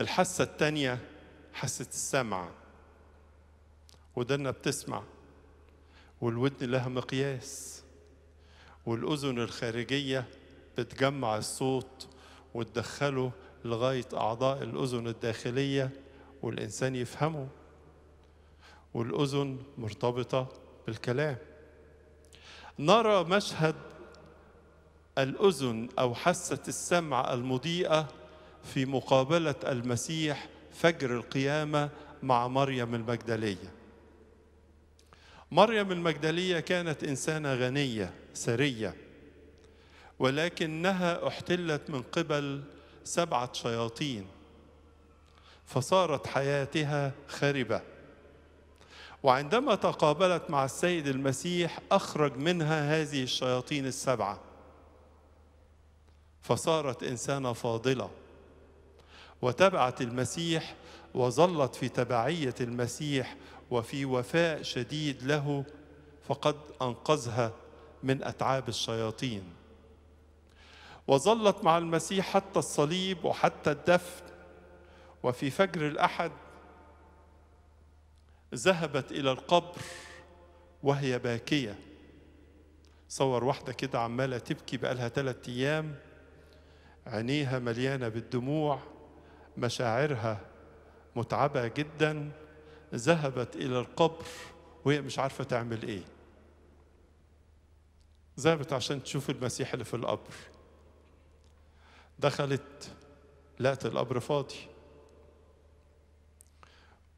الحاسة الثانية حاسة السمع ودنا بتسمع والودن لها مقياس والأذن الخارجية بتجمع الصوت وتدخله لغاية أعضاء الأذن الداخلية والإنسان يفهمه والأذن مرتبطة بالكلام نرى مشهد الأذن أو حاسة السمع المضيئة في مقابله المسيح فجر القيامه مع مريم المجدليه مريم المجدليه كانت انسانه غنيه ثريه ولكنها احتلت من قبل سبعه شياطين فصارت حياتها خربه وعندما تقابلت مع السيد المسيح اخرج منها هذه الشياطين السبعه فصارت انسانه فاضله وتبعت المسيح وظلت في تبعيه المسيح وفي وفاء شديد له فقد انقذها من اتعاب الشياطين وظلت مع المسيح حتى الصليب وحتى الدفن وفي فجر الاحد ذهبت الى القبر وهي باكيه صور واحده كده عماله تبكي بقالها ثلاث ايام عينيها مليانه بالدموع مشاعرها متعبة جدا ذهبت إلى القبر وهي مش عارفة تعمل إيه ذهبت عشان تشوف المسيح اللي في القبر دخلت لقت القبر فاضي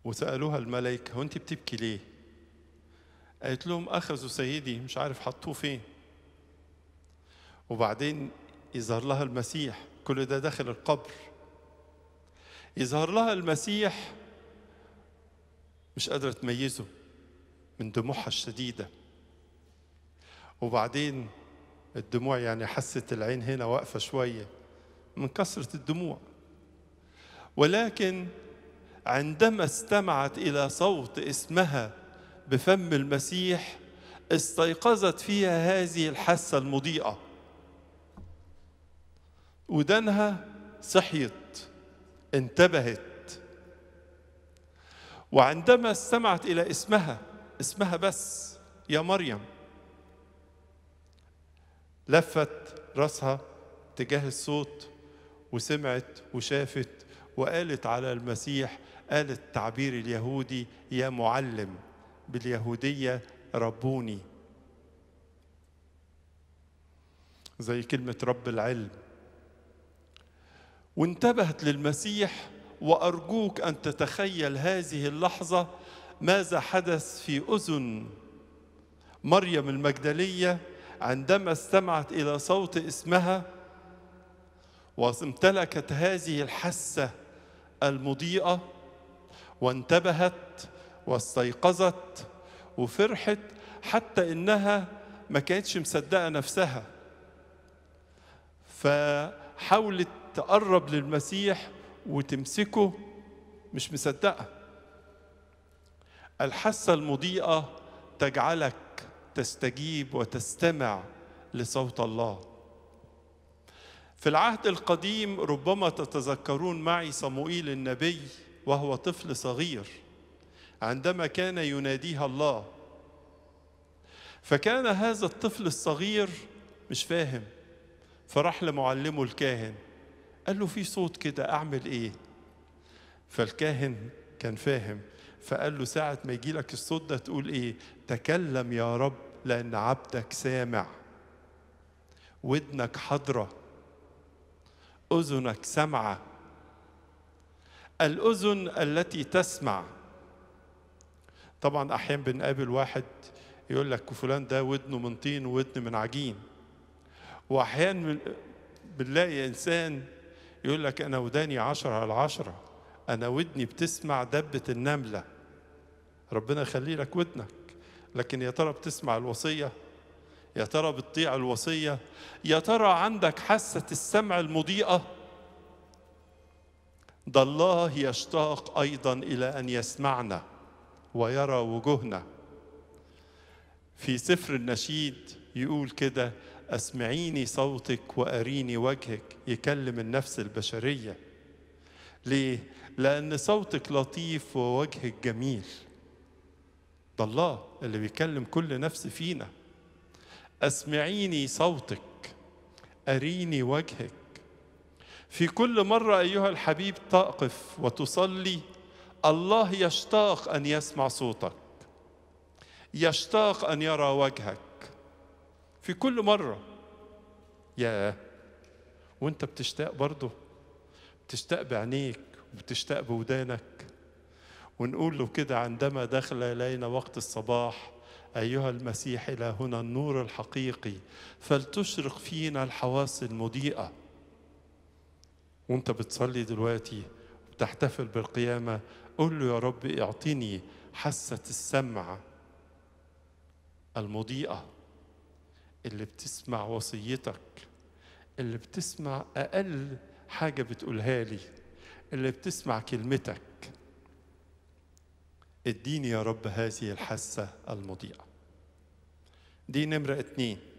وسألوها الملائكة هو أنت بتبكي ليه؟ قالت لهم أخذوا سيدي مش عارف حطوه فين وبعدين يظهر لها المسيح كل ده داخل القبر يظهر لها المسيح مش قادرة تميزه من دموعها الشديدة وبعدين الدموع يعني حست العين هنا واقفة شوية من كثرة الدموع ولكن عندما استمعت إلى صوت اسمها بفم المسيح استيقظت فيها هذه الحاسة المضيئة ودنها صحيت انتبهت وعندما استمعت الى اسمها اسمها بس يا مريم لفت راسها تجاه الصوت وسمعت وشافت وقالت على المسيح قالت التعبير اليهودي يا معلم باليهوديه ربوني زي كلمه رب العلم وانتبهت للمسيح وارجوك ان تتخيل هذه اللحظه ماذا حدث في اذن مريم المجدليه عندما استمعت الى صوت اسمها وامتلكت هذه الحاسه المضيئه وانتبهت واستيقظت وفرحت حتى انها ما كانتش مصدقه نفسها فحاولت تقرب للمسيح وتمسكه مش مصدقه الحاسه المضيئه تجعلك تستجيب وتستمع لصوت الله في العهد القديم ربما تتذكرون معي صموئيل النبي وهو طفل صغير عندما كان يناديها الله فكان هذا الطفل الصغير مش فاهم فراح لمعلمه الكاهن قال له في صوت كده اعمل ايه فالكاهن كان فاهم فقال له ساعة ما يجي لك الصوت ده تقول ايه تكلم يا رب لأن عبدك سامع ودنك حضرة أذنك سمعة الأذن التي تسمع طبعا أحيانا بنقابل واحد يقول لك فلان ده ودنه من طين وودن من عجين وأحيانا بنلاقي إنسان يقول لك أنا وداني عشرة على عشرة أنا ودني بتسمع دبة النملة ربنا يخلي لك ودنك لكن يا ترى بتسمع الوصية يا ترى بتطيع الوصية يا ترى عندك حاسة السمع المضيئة ده الله يشتاق أيضا إلى أن يسمعنا ويرى وجوهنا في سفر النشيد يقول كده أسمعيني صوتك وأريني وجهك يكلم النفس البشرية ليه؟ لأن صوتك لطيف ووجهك جميل ده الله اللي بيكلم كل نفس فينا أسمعيني صوتك أريني وجهك في كل مرة أيها الحبيب تقف وتصلي الله يشتاق أن يسمع صوتك يشتاق أن يرى وجهك في كل مرة يا وانت بتشتاق برضه بتشتاق بعينيك وبتشتاق بودانك ونقول له كده عندما دخل إلينا وقت الصباح أيها المسيح إلى هنا النور الحقيقي فلتشرق فينا الحواس المضيئة وانت بتصلي دلوقتي وبتحتفل بالقيامة قل له يا رب اعطني حاسة السمع المضيئة اللي بتسمع وصيتك اللي بتسمع أقل حاجة بتقولها لي اللي بتسمع كلمتك اديني يا رب هذه الحاسة المضيئة دي نمرة اتنين